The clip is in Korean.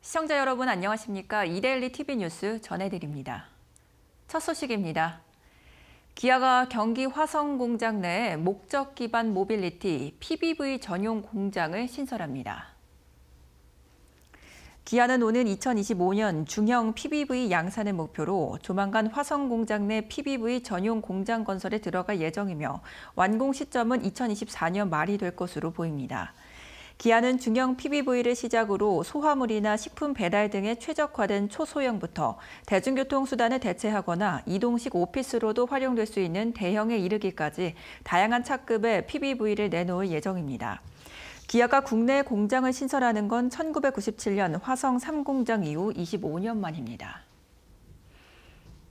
시청자 여러분 안녕하십니까? 이데일리 TV 뉴스 전해드립니다. 첫 소식입니다. 기아가 경기 화성 공장 내 목적 기반 모빌리티 PBV 전용 공장을 신설합니다. 기아는 오는 2025년 중형 PBV 양산을 목표로 조만간 화성 공장 내 PBV 전용 공장 건설에 들어갈 예정이며 완공 시점은 2024년 말이 될 것으로 보입니다. 기아는 중형 PBV를 시작으로 소화물이나 식품 배달 등에 최적화된 초소형부터 대중교통수단을 대체하거나 이동식 오피스로도 활용될 수 있는 대형에 이르기까지 다양한 차급의 PBV를 내놓을 예정입니다. 기아가 국내 공장을 신설하는 건 1997년 화성 3공장 이후 25년 만입니다.